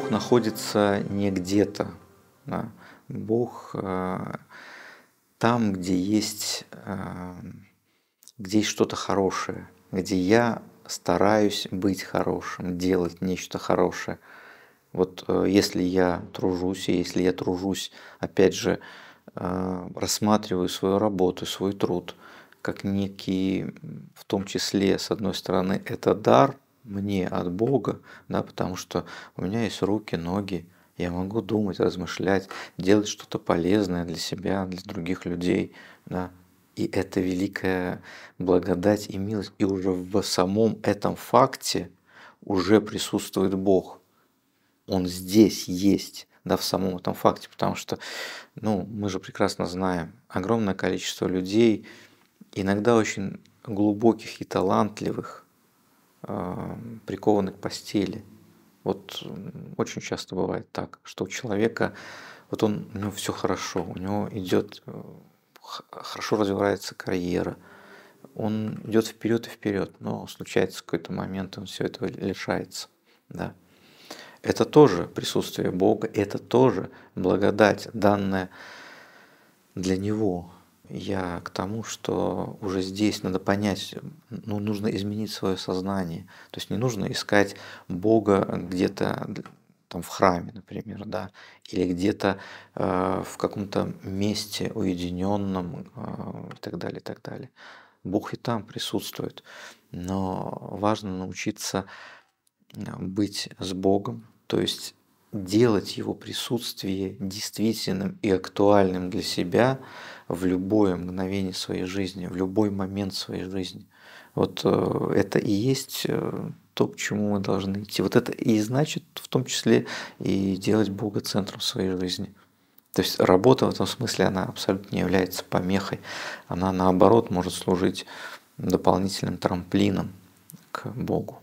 Бог находится не где-то. Да? Бог э, там, где есть, э, где есть что-то хорошее, где я стараюсь быть хорошим, делать нечто хорошее. Вот э, если я тружусь, и если я тружусь, опять же, рассматриваю свою работу, свой труд как некий, в том числе, с одной стороны, это дар – мне от Бога, да, потому что у меня есть руки, ноги, я могу думать, размышлять, делать что-то полезное для себя, для других людей, да. И это великая благодать и милость. И уже в самом этом факте уже присутствует Бог. Он здесь есть, да, в самом этом факте, потому что, ну, мы же прекрасно знаем, огромное количество людей, иногда очень глубоких и талантливых, прикованы к постели. Вот очень часто бывает так, что у человека, вот он, у него все хорошо, у него идет, э, хорошо развивается карьера, он идет вперед и вперед, но случается какой-то момент, он все этого лишается. Да. Это тоже присутствие Бога, это тоже благодать, данная для Него, я к тому, что уже здесь надо понять, ну, нужно изменить свое сознание. То есть не нужно искать Бога где-то там в храме, например, да, или где-то э, в каком-то месте уединенном э, и так далее, и так далее. Бог и там присутствует, но важно научиться э, быть с Богом, то есть делать его присутствие действительным и актуальным для себя в любое мгновение своей жизни, в любой момент своей жизни. Вот э, это и есть э, то, к чему мы должны идти. Вот это и значит в том числе и делать Бога центром своей жизни. То есть работа в этом смысле, она абсолютно не является помехой. Она наоборот может служить дополнительным трамплином к Богу.